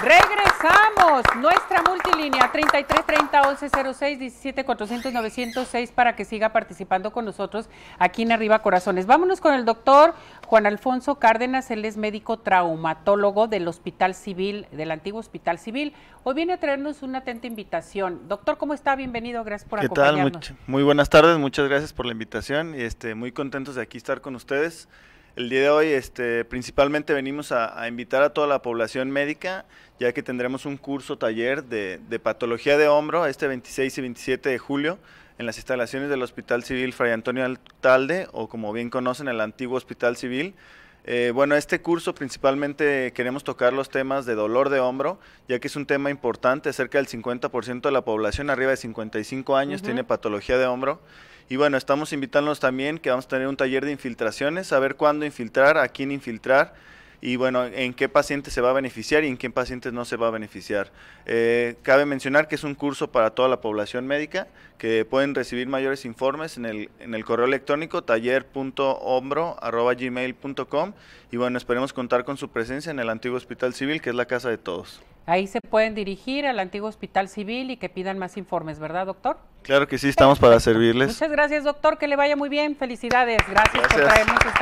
Regresamos. Nuestra multilínea 3330 1106 400 906 para que siga participando con nosotros aquí en Arriba Corazones. Vámonos con el doctor Juan Alfonso Cárdenas. Él es médico traumatólogo del Hospital Civil, del antiguo Hospital Civil. Hoy viene a traernos una atenta invitación. Doctor, ¿cómo está? Bienvenido. Gracias por acompañarnos. ¿Qué tal? Muy, buenas tardes. Muchas gracias por la invitación. Este, muy contentos de aquí estar con ustedes. El día de hoy este, principalmente venimos a, invitar a toda la población médica, ya que tendremos un curso taller de, patología de hombro este 26 y 27 de julio en las instalaciones del Hospital Civil Fray Antonio Altalde, o como bien conocen, el antiguo Hospital Civil. Eh, bueno, este curso principalmente queremos tocar los temas de dolor de hombro, ya que es un tema importante, cerca del 50% de la población arriba de 55 años tiene patología de hombro. Y bueno, estamos invitándolos también que vamos a tener un taller de infiltraciones, saber cuándo infiltrar, a quién infiltrar y bueno, en qué pacientes se va a beneficiar y en qué pacientes no se va a beneficiar. Eh, cabe mencionar que es un curso para toda la población médica, que pueden recibir mayores informes en el, en el correo electrónico taller.hombro.gmail.com y bueno, esperemos contar con su presencia en el antiguo Hospital Civil, que es la casa de todos. Ahí se pueden dirigir al antiguo Hospital Civil y que pidan más informes, ¿verdad, doctor? Claro que sí, estamos para servirles. Muchas gracias, doctor. Que le vaya muy bien. Felicidades. Gracias, por traernos